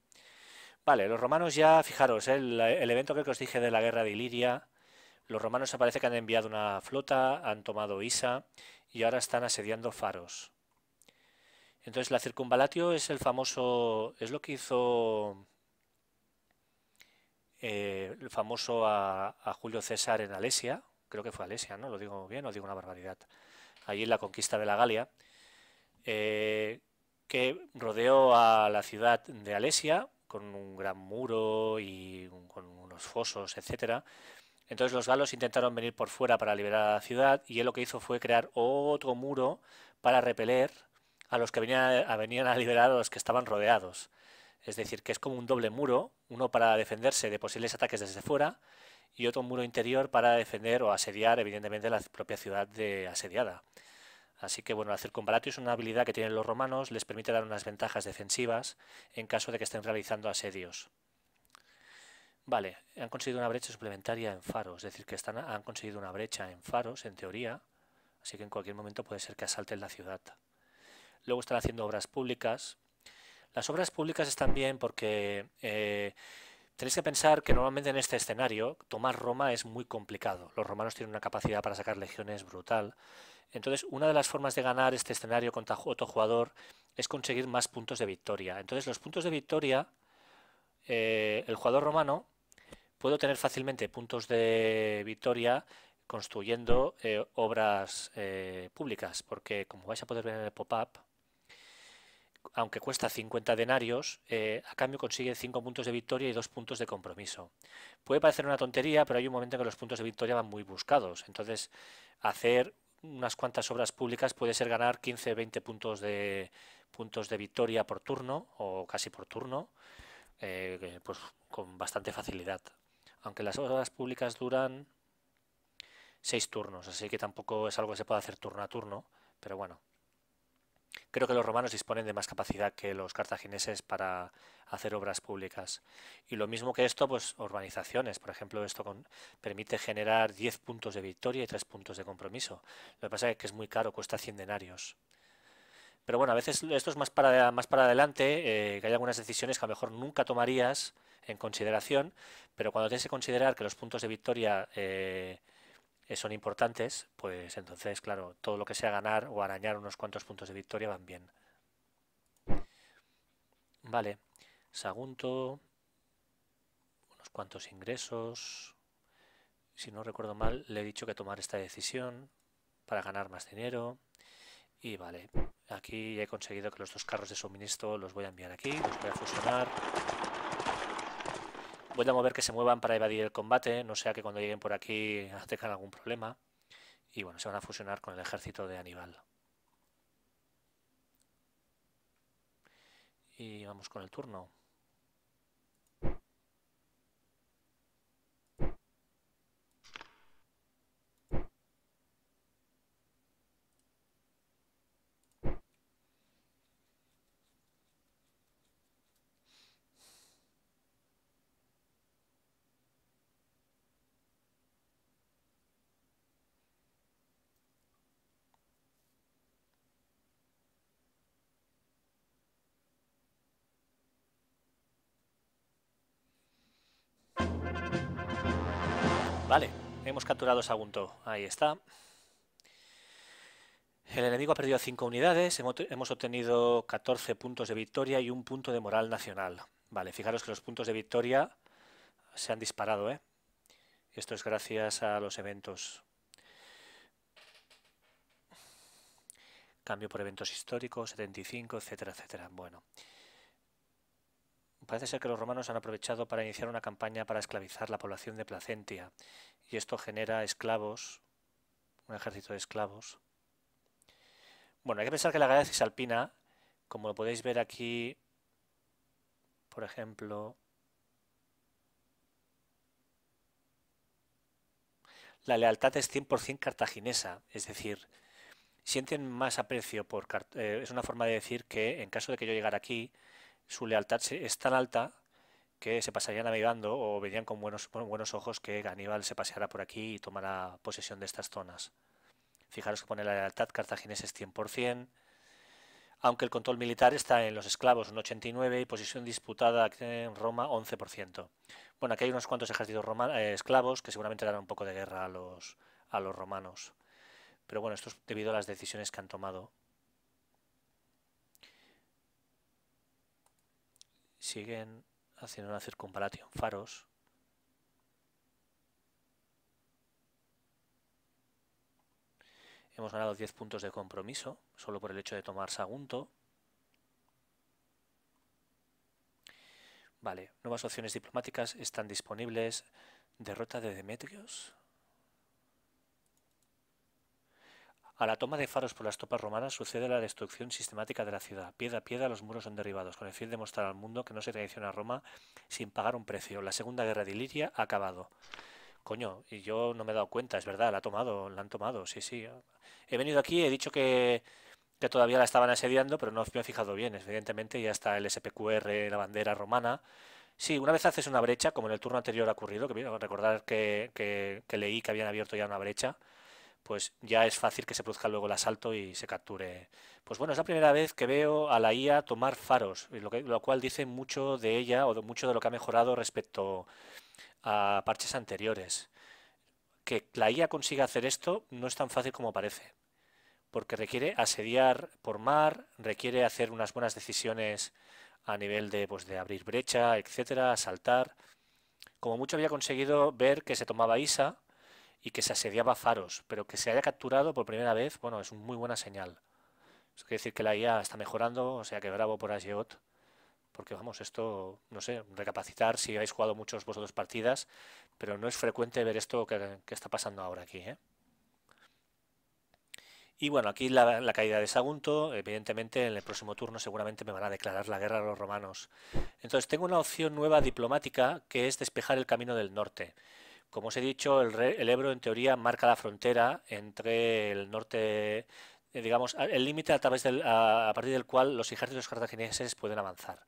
Vale, los romanos ya, fijaros, eh, el, evento que os dije de la guerra de Iliria, los romanos parece que han enviado una flota, han tomado Isa y ahora están asediando Faros. Entonces la circunvalatio es el famoso, es lo que hizo eh, el famoso a, Julio César en Alesia, creo que fue Alesia, ¿no? Lo digo bien o digo una barbaridad. Allí en la conquista de la Galia, eh, que rodeó a la ciudad de Alesia, con un gran muro y con unos fosos, etcétera. Entonces los galos intentaron venir por fuera para liberar a la ciudad y él lo que hizo fue crear otro muro para repeler a los que venían a, venían a liberar a los que estaban rodeados. Es decir, que es como un doble muro, uno para defenderse de posibles ataques desde fuera y otro muro interior para defender o asediar, evidentemente, la propia ciudad de asediada. Así que bueno, la circunvalatio es una habilidad que tienen los romanos, les permite dar unas ventajas defensivas en caso de que estén realizando asedios. Vale, han conseguido una brecha suplementaria en faros, es decir, que han conseguido una brecha en faros, en teoría, así que en cualquier momento puede ser que asalten la ciudad. Luego están haciendo obras públicas. Las obras públicas están bien porque eh, tenéis que pensar que normalmente en este escenario tomar Roma es muy complicado. Los romanos tienen una capacidad para sacar legiones brutal, entonces, una de las formas de ganar este escenario contra otro jugador es conseguir más puntos de victoria. Entonces, los puntos de victoria, eh, el jugador romano puede tener fácilmente puntos de victoria construyendo eh, obras eh, públicas, porque como vais a poder ver en el pop-up, aunque cuesta 50 denarios, a cambio consigue 5 puntos de victoria y 2 puntos de compromiso. Puede parecer una tontería, pero hay un momento en que los puntos de victoria van muy buscados. Entonces, hacer unas cuantas obras públicas puede ser ganar 15, 20 puntos de, puntos de victoria por turno o casi por turno, eh, eh, pues con bastante facilidad. Aunque las obras públicas duran 6 turnos, así que tampoco es algo que se pueda hacer turno a turno, pero bueno. Creo que los romanos disponen de más capacidad que los cartagineses para hacer obras públicas. Y lo mismo que esto, pues urbanizaciones. Por ejemplo, esto permite generar 10 puntos de victoria y 3 puntos de compromiso. Lo que pasa es que es muy caro, cuesta 100 denarios. Pero bueno, a veces esto es más para, más para adelante, eh, que hay algunas decisiones que a lo mejor nunca tomarías en consideración, pero cuando tienes que considerar que los puntos de victoria... Eh, eh, son importantes, pues entonces, claro, todo lo que sea ganar o arañar unos cuantos puntos de victoria van bien. Vale, Sagunto, unos cuantos ingresos. Si no recuerdo mal, le he dicho que tomar esta decisión para ganar más dinero. Y vale, aquí he conseguido que los dos carros de suministro los voy a enviar aquí, los voy a fusionar a mover que se muevan para evadir el combate, no sea que cuando lleguen por aquí tengan algún problema. Y bueno, se van a fusionar con el ejército de Aníbal. Y vamos con el turno. Vale, hemos capturado Sagunto. Ahí está. El enemigo ha perdido 5 unidades, hemos obtenido 14 puntos de victoria y un punto de moral nacional. Vale, fijaros que los puntos de victoria se han disparado, ¿eh? Esto es gracias a los eventos. Cambio por eventos históricos, 75, etcétera, etcétera. Bueno. Parece ser que los romanos han aprovechado para iniciar una campaña para esclavizar la población de Placentia, y esto genera esclavos, un ejército de esclavos. Bueno, hay que pensar que la Galia alpina como lo podéis ver aquí, por ejemplo, la lealtad es 100% cartaginesa, es decir, sienten más aprecio por... Eh, es una forma de decir que en caso de que yo llegara aquí, su lealtad es tan alta que se pasarían navegando o verían con buenos, buenos ojos que Aníbal se paseara por aquí y tomara posesión de estas zonas. Fijaros que pone la lealtad cartaginés es 100%, aunque el control militar está en los esclavos un 89% y posición disputada en Roma 11%. Bueno, aquí hay unos cuantos ejércitos eh, esclavos que seguramente darán un poco de guerra a los, a los romanos. Pero bueno, esto es debido a las decisiones que han tomado siguen haciendo una circunvalación faros. Hemos ganado 10 puntos de compromiso, solo por el hecho de tomar Sagunto. Vale, nuevas opciones diplomáticas están disponibles. Derrota de Demetrios. A la toma de Faros por las tropas romanas sucede la destrucción sistemática de la ciudad. Piedra a piedra los muros son derribados, con el fin de mostrar al mundo que no se traiciona a Roma sin pagar un precio. La Segunda Guerra de Iliria ha acabado. Coño, y yo no me he dado cuenta, es verdad, la tomado, la han tomado, sí, sí. He venido aquí, he dicho que, todavía la estaban asediando, pero no me he fijado bien. Evidentemente ya está el SPQR, la bandera romana. Sí, una vez haces una brecha, como en el turno anterior ha ocurrido, que recordar que, que leí que habían abierto ya una brecha, pues ya es fácil que se produzca luego el asalto y se capture. Pues bueno, es la primera vez que veo a la IA tomar faros, lo, cual dice mucho de ella o mucho de lo que ha mejorado respecto a parches anteriores. Que la IA consiga hacer esto no es tan fácil como parece, porque requiere asediar por mar, requiere hacer unas buenas decisiones a nivel de, pues, de abrir brecha, etcétera, saltar. Como mucho había conseguido ver que se tomaba ISA, y que se asediaba Faros, pero que se haya capturado por primera vez, bueno, es una muy buena señal. Es decir que la IA está mejorando, o sea que bravo por Ageot, porque vamos, esto, no sé, recapacitar si habéis jugado muchos vosotros partidas, pero no es frecuente ver esto que, está pasando ahora aquí. ¿eh? Y bueno, aquí la, caída de Sagunto, evidentemente en el próximo turno seguramente me van a declarar la guerra a los romanos. Entonces tengo una opción nueva diplomática que es despejar el camino del norte. Como os he dicho, el, Ebro en teoría marca la frontera entre el norte eh, digamos, el límite a través a, partir del cual los ejércitos cartagineses pueden avanzar.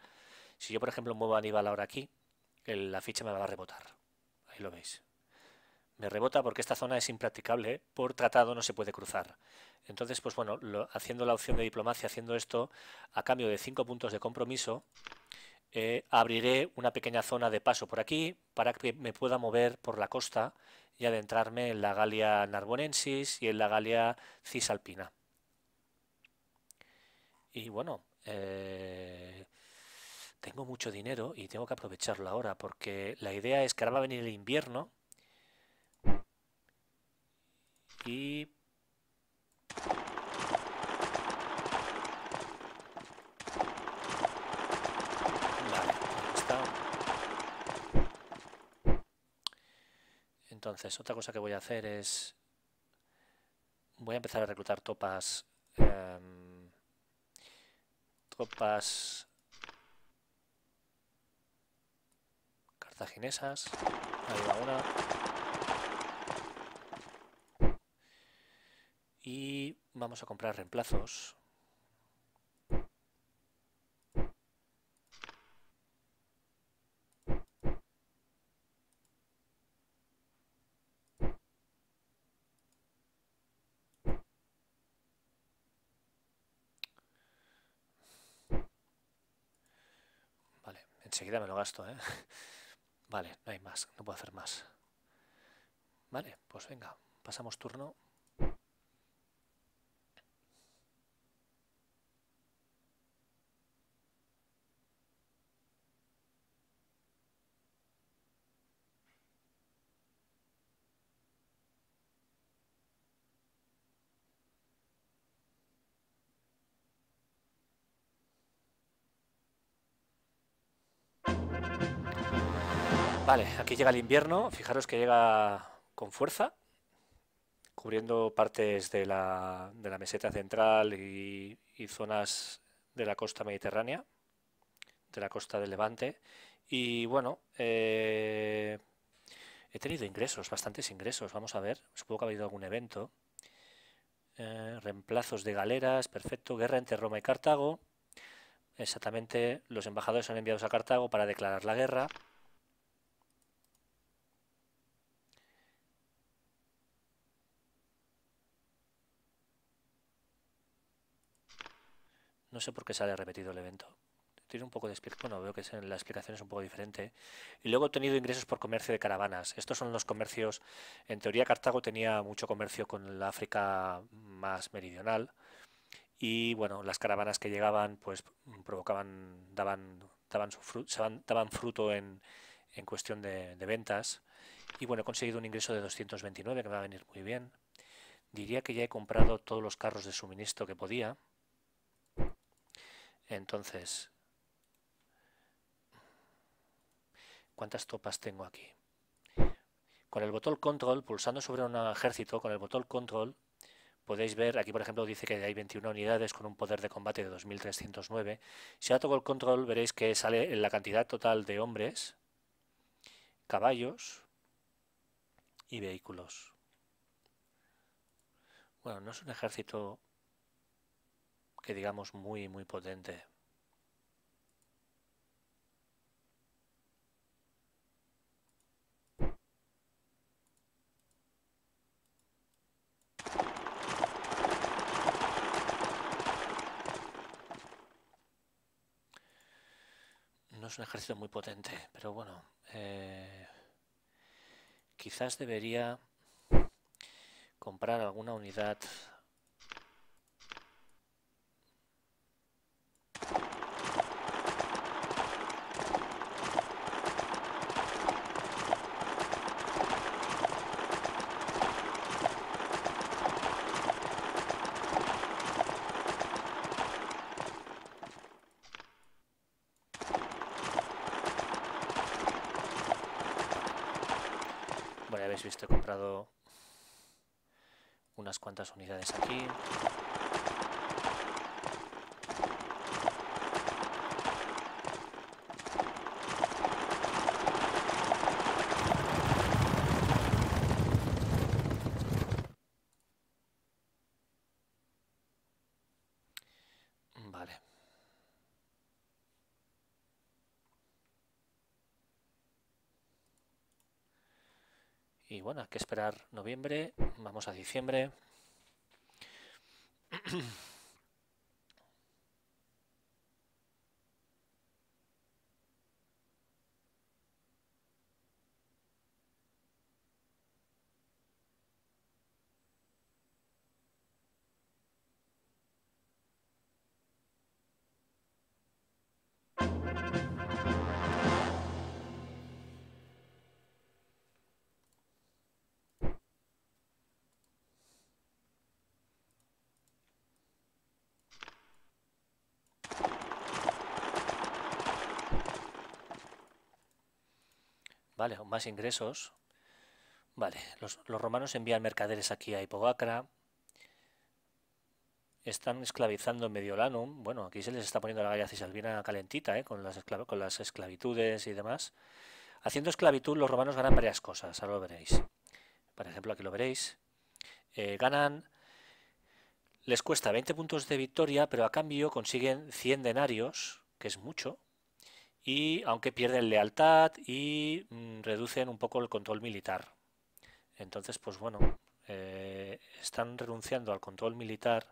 Si yo, por ejemplo, muevo a Aníbal ahora aquí, la ficha me va a rebotar. Ahí lo veis. Me rebota porque esta zona es impracticable, ¿eh? por tratado no se puede cruzar. Entonces, pues bueno, haciendo la opción de diplomacia, haciendo esto, a cambio de cinco puntos de compromiso, eh, abriré una pequeña zona de paso por aquí para que me pueda mover por la costa y adentrarme en la Galia Narbonensis y en la Galia Cisalpina. Y bueno, eh, tengo mucho dinero y tengo que aprovecharlo ahora porque la idea es que ahora va a venir el invierno y Entonces, otra cosa que voy a hacer es... Voy a empezar a reclutar tropas... Eh, Cartaginesas. Ahí una. Y vamos a comprar reemplazos. Enseguida me lo gasto, ¿eh? Vale, no hay más, no puedo hacer más. Vale, pues venga, pasamos turno. Vale, aquí llega el invierno, fijaros que llega con fuerza, cubriendo partes de la, meseta central y, zonas de la costa mediterránea, de la costa del Levante. Y bueno, eh, he tenido ingresos, bastantes ingresos, vamos a ver, supongo que ha habido algún evento. Eh, reemplazos de galeras, perfecto, guerra entre Roma y Cartago. Exactamente, los embajadores son enviados a Cartago para declarar la guerra. No sé por qué sale repetido el evento. Tiene un poco de explicación, no, veo que la explicación es un poco diferente. Y luego he tenido ingresos por comercio de caravanas. Estos son los comercios, en teoría Cartago tenía mucho comercio con el África más meridional y bueno, las caravanas que llegaban pues provocaban, daban, daban, fruto, daban fruto en, cuestión de, de ventas. Y bueno, he conseguido un ingreso de 229 que me va a venir muy bien. Diría que ya he comprado todos los carros de suministro que podía. Entonces, ¿cuántas tropas tengo aquí? Con el botón control, pulsando sobre un ejército, con el botón control, podéis ver, aquí por ejemplo dice que hay 21 unidades con un poder de combate de 2309. Si ahora toco el control veréis que sale la cantidad total de hombres, caballos y vehículos. Bueno, no es un ejército que digamos muy, muy potente. No es un ejército muy potente, pero bueno, eh, quizás debería comprar alguna unidad he comprado unas cuantas unidades aquí bueno, hay que esperar noviembre, vamos a diciembre. ¿vale? más ingresos. Vale, los, romanos envían mercaderes aquí a Hipogacra. Están esclavizando en Mediolanum. Bueno, aquí se les está poniendo la galla Cisalvina calentita, ¿eh? con, las esclavitudes y demás. Haciendo esclavitud los romanos ganan varias cosas, ahora lo veréis. Por ejemplo, aquí lo veréis. Eh, ganan les cuesta 20 puntos de victoria, pero a cambio consiguen 100 denarios, que es mucho, y aunque pierden lealtad y mm, reducen un poco el control militar. Entonces, pues bueno, eh, están renunciando al control militar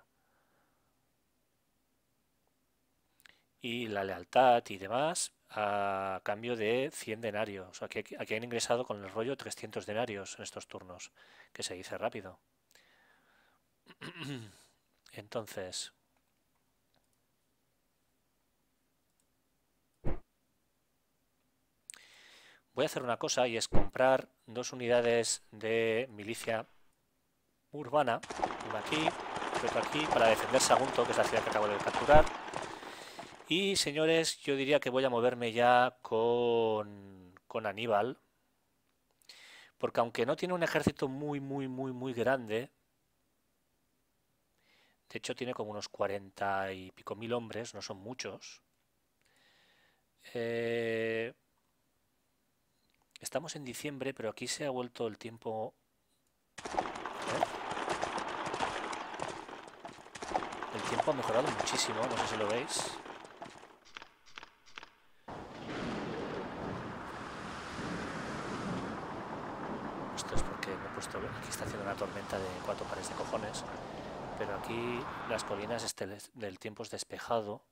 y la lealtad y demás a cambio de 100 denarios. aquí han ingresado con el rollo 300 denarios en estos turnos, que se dice rápido. Entonces, voy a hacer una cosa y es comprar dos unidades de milicia urbana, aquí aquí, para defender Sagunto, que es la ciudad que acabo de capturar. Y señores, yo diría que voy a moverme ya con, con Aníbal, porque aunque no tiene un ejército muy, muy, muy, muy grande, de hecho tiene como unos cuarenta y pico mil hombres, no son muchos, eh, Estamos en diciembre, pero aquí se ha vuelto el tiempo... ¿eh? El tiempo ha mejorado muchísimo, no sé si lo veis. Esto es porque me he puesto... Aquí está haciendo una tormenta de cuatro pares de cojones. Pero aquí las colinas este del tiempo es despejado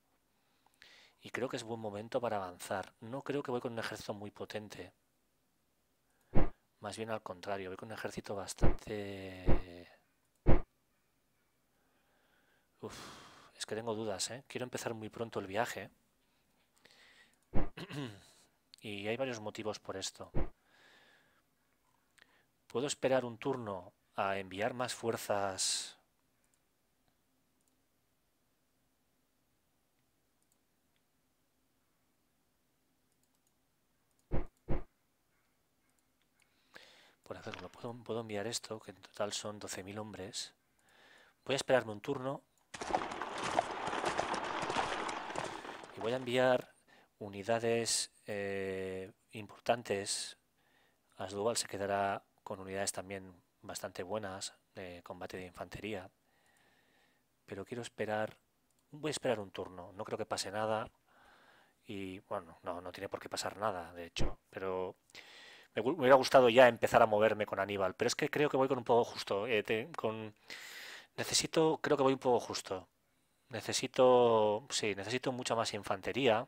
y creo que es buen momento para avanzar. No creo que voy con un ejército muy potente. Más bien al contrario, veo que un ejército bastante... es que tengo dudas, ¿eh? Quiero empezar muy pronto el viaje. y hay varios motivos por esto. Puedo esperar un turno a enviar más fuerzas por hacerlo. Puedo, enviar esto, que en total son 12.000 hombres. Voy a esperarme un turno. Y voy a enviar unidades eh, importantes. Asdubal se quedará con unidades también bastante buenas de combate de infantería. Pero quiero esperar... Voy a esperar un turno. No creo que pase nada. Y bueno, no, no tiene por qué pasar nada, de hecho. Pero me, hubiera gustado ya empezar a moverme con Aníbal, pero es que creo que voy con un poco justo. Eh, necesito, creo que voy un poco justo. Necesito, sí, necesito mucha más infantería.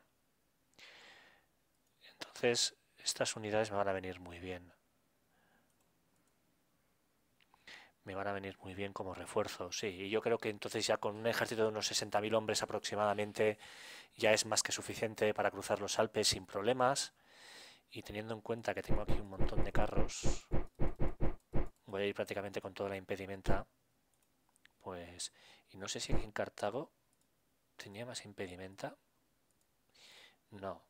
Entonces, estas unidades me van a venir muy bien. me van a venir muy bien como refuerzo, sí. Y yo creo que entonces ya con un ejército de unos 60.000 hombres aproximadamente ya es más que suficiente para cruzar los Alpes sin problemas y teniendo en cuenta que tengo aquí un montón de carros, voy a ir prácticamente con toda la impedimenta, pues, y no sé si en Cartago tenía más impedimenta, no,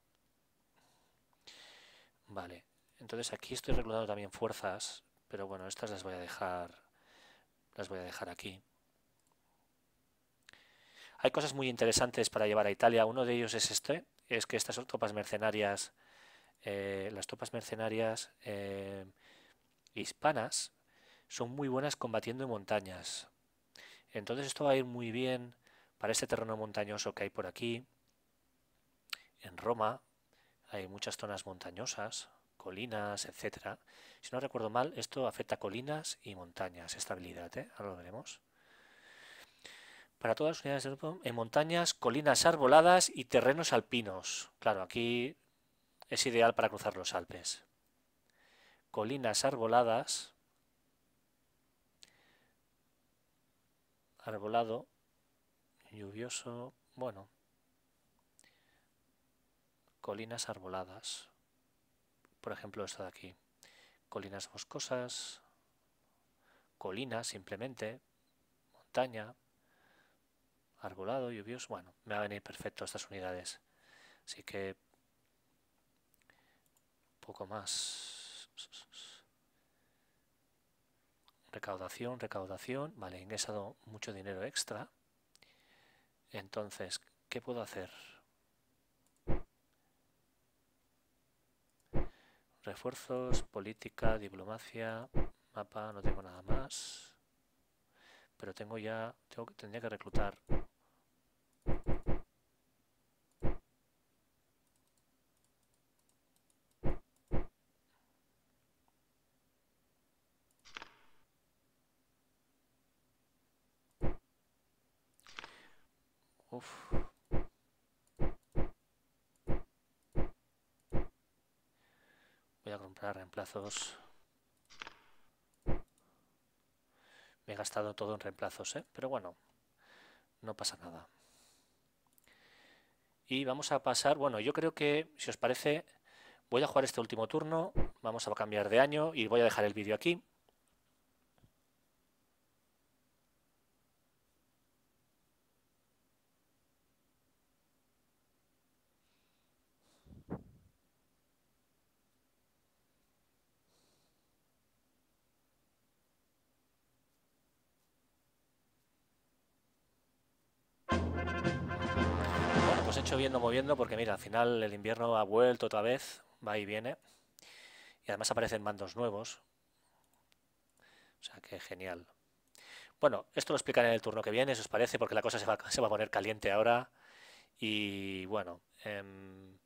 vale, entonces aquí estoy reclutando también fuerzas, pero bueno, estas las voy a dejar, las voy a dejar aquí. Hay cosas muy interesantes para llevar a Italia, uno de ellos es este, es que estas tropas mercenarias eh, las tropas mercenarias eh, hispanas son muy buenas combatiendo en montañas. Entonces esto va a ir muy bien para este terreno montañoso que hay por aquí. En Roma hay muchas zonas montañosas, colinas, etcétera. Si no recuerdo mal, esto afecta colinas y montañas, Estabilidad, ¿eh? ahora lo veremos. Para todas las unidades de grupo, en montañas, colinas arboladas y terrenos alpinos. Claro, aquí es ideal para cruzar los Alpes. Colinas arboladas, arbolado, lluvioso, bueno, colinas arboladas, por ejemplo esto de aquí, colinas boscosas, colinas simplemente, montaña, arbolado, lluvioso, bueno, me va a venir perfecto estas unidades, así que poco más. Recaudación, recaudación. Vale, he ingresado mucho dinero extra. Entonces, ¿qué puedo hacer? Refuerzos, política, diplomacia, mapa, no tengo nada más. Pero tengo ya, tengo, tendría que reclutar voy a comprar reemplazos. Me he gastado todo en reemplazos, ¿eh? pero bueno, no pasa nada. Y vamos a pasar, bueno, yo creo que, si os parece, voy a jugar este último turno, vamos a cambiar de año y voy a dejar el vídeo aquí. porque mira, al final el invierno ha vuelto otra vez, va y viene. Y además aparecen mandos nuevos. O sea que genial. Bueno, esto lo explicaré en el turno que viene, si os parece, porque la cosa se va, se va a poner caliente ahora. Y bueno, em,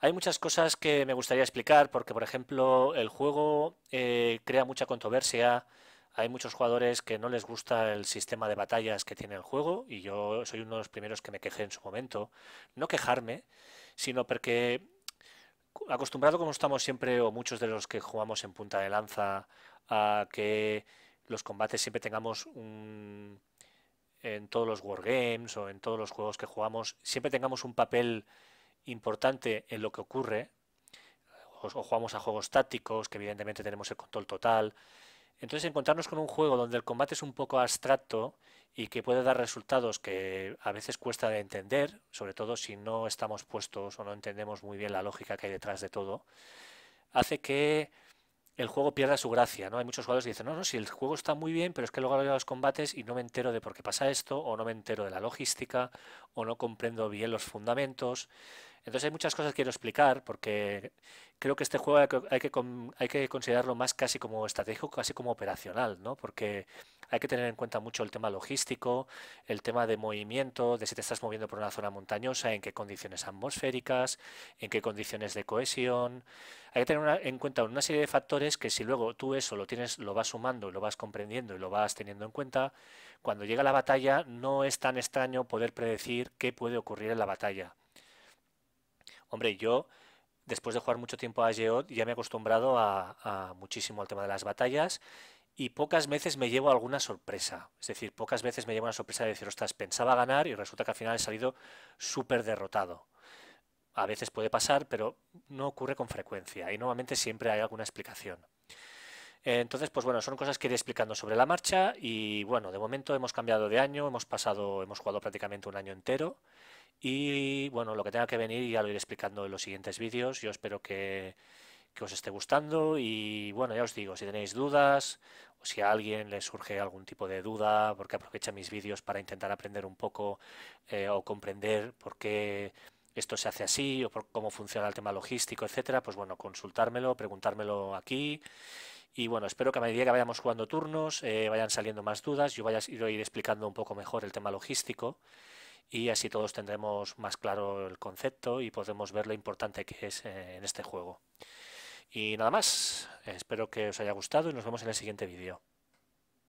hay muchas cosas que me gustaría explicar, porque por ejemplo el juego eh, crea mucha controversia hay muchos jugadores que no les gusta el sistema de batallas que tiene el juego y yo soy uno de los primeros que me quejé en su momento. No quejarme, sino porque acostumbrado como estamos siempre o muchos de los que jugamos en punta de lanza a que los combates siempre tengamos un en todos los wargames o en todos los juegos que jugamos, siempre tengamos un papel importante en lo que ocurre, o jugamos a juegos tácticos, que evidentemente tenemos el control total, entonces encontrarnos con un juego donde el combate es un poco abstracto y que puede dar resultados que a veces cuesta de entender, sobre todo si no estamos puestos o no entendemos muy bien la lógica que hay detrás de todo, hace que el juego pierda su gracia, ¿no? Hay muchos jugadores que dicen, no, no, si el juego está muy bien, pero es que luego a los combates y no me entero de por qué pasa esto, o no me entero de la logística, o no comprendo bien los fundamentos. Entonces hay muchas cosas que quiero explicar porque creo que este juego hay que, hay que, considerarlo más casi como estratégico, casi como operacional, ¿no? Porque hay que tener en cuenta mucho el tema logístico, el tema de movimiento, de si te estás moviendo por una zona montañosa, en qué condiciones atmosféricas, en qué condiciones de cohesión. Hay que tener en cuenta una serie de factores que si luego tú eso lo tienes, lo vas sumando, lo vas comprendiendo y lo vas teniendo en cuenta, cuando llega la batalla no es tan extraño poder predecir qué puede ocurrir en la batalla. Hombre, yo después de jugar mucho tiempo a Geod, ya me he acostumbrado a, muchísimo al tema de las batallas y pocas veces me llevo alguna sorpresa. Es decir, pocas veces me llevo una sorpresa de decir, ostras, pensaba ganar y resulta que al final he salido súper derrotado. A veces puede pasar, pero no ocurre con frecuencia y normalmente siempre hay alguna explicación. Entonces, pues bueno, son cosas que iré explicando sobre la marcha y bueno, de momento hemos cambiado de año, hemos pasado, hemos jugado prácticamente un año entero y bueno, lo que tenga que venir ya lo iré explicando en los siguientes vídeos. Yo espero que, os esté gustando y bueno, ya os digo, si tenéis dudas o si a alguien le surge algún tipo de duda, porque aprovecha mis vídeos para intentar aprender un poco eh, o comprender por qué esto se hace así o por cómo funciona el tema logístico, etcétera, pues bueno, consultármelo, preguntármelo aquí. Y bueno, espero que a medida que vayamos jugando turnos eh, vayan saliendo más dudas, yo vaya a ir explicando un poco mejor el tema logístico y así todos tendremos más claro el concepto y podremos ver lo importante que es eh, en este juego. Y nada más, espero que os haya gustado y nos vemos en el siguiente vídeo.